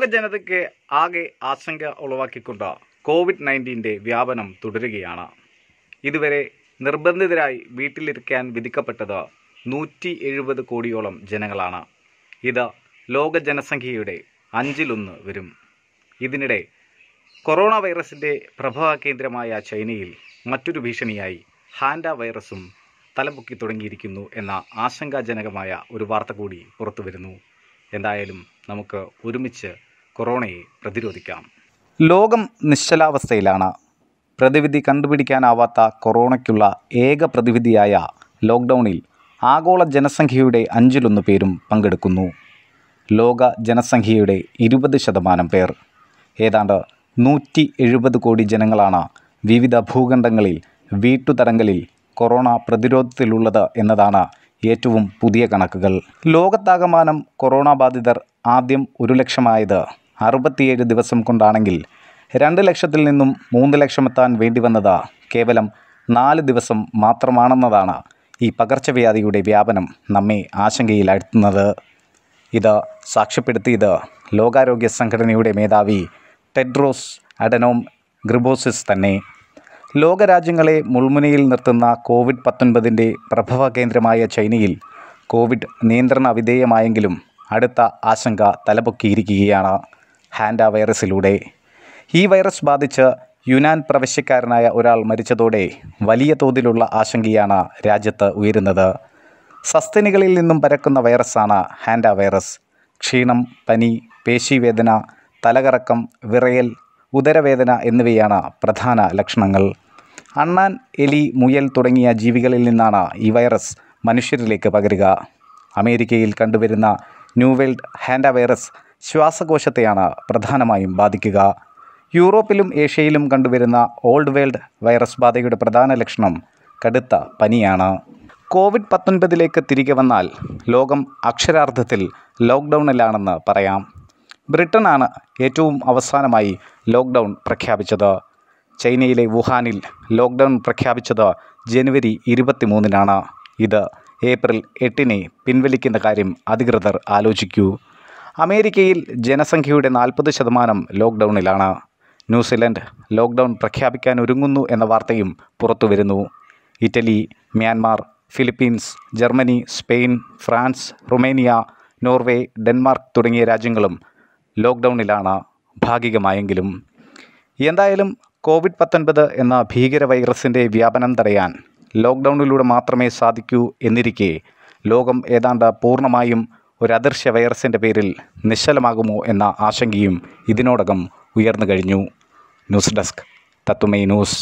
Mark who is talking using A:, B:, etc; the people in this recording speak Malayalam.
A: ലോക ജനതയ്ക്ക് ആകെ ആശങ്ക ഉളവാക്കിക്കൊണ്ട് കോവിഡ് നയൻറ്റീൻ്റെ വ്യാപനം തുടരുകയാണ് ഇതുവരെ നിർബന്ധിതരായി വീട്ടിലിരിക്കാൻ വിധിക്കപ്പെട്ടത് നൂറ്റി എഴുപത് കോടിയോളം ജനങ്ങളാണ് ഇത് ലോക ജനസംഖ്യയുടെ അഞ്ചിലൊന്ന് വരും ഇതിനിടെ കൊറോണ വൈറസിൻ്റെ കേന്ദ്രമായ ചൈനയിൽ മറ്റൊരു ഭീഷണിയായി ഹാൻഡ വൈറസും തലപൊക്കി തുടങ്ങിയിരിക്കുന്നു എന്ന ആശങ്കാജനകമായ ഒരു വാർത്ത കൂടി പുറത്തു വരുന്നു എന്തായാലും നമുക്ക് ഒരുമിച്ച് കൊറോണയെ പ്രതിരോധിക്കാം ലോകം നിശ്ചലാവസ്ഥയിലാണ് പ്രതിവിധി കണ്ടുപിടിക്കാനാവാത്ത കൊറോണയ്ക്കുള്ള ഏക പ്രതിവിധിയായ ലോക്ക്ഡൗണിൽ ആഗോള ജനസംഖ്യയുടെ അഞ്ചിലൊന്ന് പേരും പങ്കെടുക്കുന്നു ലോക ജനസംഖ്യയുടെ ഇരുപത് ശതമാനം പേർ ഏതാണ്ട് നൂറ്റി എഴുപത് കോടി ജനങ്ങളാണ് വിവിധ ഭൂഖണ്ഡങ്ങളിൽ വീട്ടുതടങ്കലിൽ കൊറോണ പ്രതിരോധത്തിലുള്ളത് എന്നതാണ് ഏറ്റവും പുതിയ കണക്കുകൾ ലോകത്താകമാനം കൊറോണ ബാധിതർ ആദ്യം ഒരു ലക്ഷമായത് അറുപത്തിയേഴ് ദിവസം കൊണ്ടാണെങ്കിൽ രണ്ട് ലക്ഷത്തിൽ നിന്നും മൂന്ന് ലക്ഷമെത്താൻ വേണ്ടി വന്നത് കേവലം നാല് ദിവസം മാത്രമാണെന്നതാണ് ഈ പകർച്ചവ്യാധിയുടെ വ്യാപനം നമ്മെ ആശങ്കയിലാഴ്ത്തുന്നത് ഇത് സാക്ഷ്യപ്പെടുത്തിയത് ലോകാരോഗ്യ സംഘടനയുടെ മേധാവി ടെഡ്രോസ് അഡനോം ഗ്രിബോസിസ് തന്നെ ലോകരാജ്യങ്ങളെ മുൾമുനയിൽ നിർത്തുന്ന കോവിഡ് പത്തൊൻപതിൻ്റെ പ്രഭവ കേന്ദ്രമായ ചൈനയിൽ കോവിഡ് നിയന്ത്രണ വിധേയമായെങ്കിലും അടുത്ത ആശങ്ക തലപൊക്കിയിരിക്കുകയാണ് ഹാൻഡ വൈറസിലൂടെ ഈ വൈറസ് ബാധിച്ച് യുനാൻ പ്രവശ്യക്കാരനായ ഒരാൾ മരിച്ചതോടെ വലിയ തോതിലുള്ള ആശങ്കയാണ് രാജ്യത്ത് ഉയരുന്നത് സസ്തനികളിൽ നിന്നും പരക്കുന്ന വൈറസാണ് ഹാൻഡ വൈറസ് ക്ഷീണം പനി പേശിവേദന തലകറക്കം വിറയൽ ഉദരവേദന എന്നിവയാണ് പ്രധാന ലക്ഷണങ്ങൾ അണ്ണാൻ എലി മുയൽ തുടങ്ങിയ ജീവികളിൽ നിന്നാണ് ഈ വൈറസ് മനുഷ്യരിലേക്ക് പകരുക അമേരിക്കയിൽ കണ്ടുവരുന്ന ന്യൂവേൾഡ് ഹാൻഡ വൈറസ് ശ്വാസകോശത്തെയാണ് പ്രധാനമായും ബാധിക്കുക യൂറോപ്പിലും ഏഷ്യയിലും കണ്ടുവരുന്ന ഓൾഡ് വേൾഡ് വൈറസ് ബാധയുടെ പ്രധാന ലക്ഷണം കടുത്ത പനിയാണ് കോവിഡ് പത്തൊൻപതിലേക്ക് തിരികെ വന്നാൽ ലോകം അക്ഷരാർത്ഥത്തിൽ ലോക്ക്ഡൗണിലാണെന്ന് പറയാം ബ്രിട്ടനാണ് ഏറ്റവും അവസാനമായി ലോക്ക്ഡൗൺ പ്രഖ്യാപിച്ചത് ചൈനയിലെ വുഹാനിൽ ലോക്ക്ഡൗൺ പ്രഖ്യാപിച്ചത് ജനുവരി മൂന്നിനാണ് ഇത് ഏപ്രിൽ എട്ടിനെ പിൻവലിക്കുന്ന കാര്യം അധികൃതർ ആലോചിക്കൂ അമേരിക്കയിൽ ജനസംഖ്യയുടെ നാൽപ്പത് ശതമാനം ലോക്ക്ഡൗണിലാണ് ന്യൂസിലൻഡ് ലോക്ക്ഡൗൺ പ്രഖ്യാപിക്കാൻ ഒരുങ്ങുന്നു എന്ന വാർത്തയും പുറത്തുവരുന്നു Italy Myanmar Philippines Germany Spain France Romania Norway Denmark തുടങ്ങിയ രാജ്യങ്ങളും ലോക്ക്ഡൗണിലാണ് ഭാഗികമായെങ്കിലും എന്തായാലും കോവിഡ് പത്തൊൻപത് എന്ന ഭീകര വൈറസിൻ്റെ വ്യാപനം തടയാൻ ലോക്ക്ഡൗണിലൂടെ മാത്രമേ സാധിക്കൂ എന്നിരിക്കെ ലോകം ഏതാണ്ട് പൂർണ്ണമായും ഒരു അദൃശ്യ വൈറസിൻ്റെ പേരിൽ നിശ്ചലമാകുമോ എന്ന ആശങ്കയും ഇതിനോടകം ഉയർന്നു കഴിഞ്ഞു ന്യൂസ് ഡെസ്ക് തത്തുമൈ ന്യൂസ്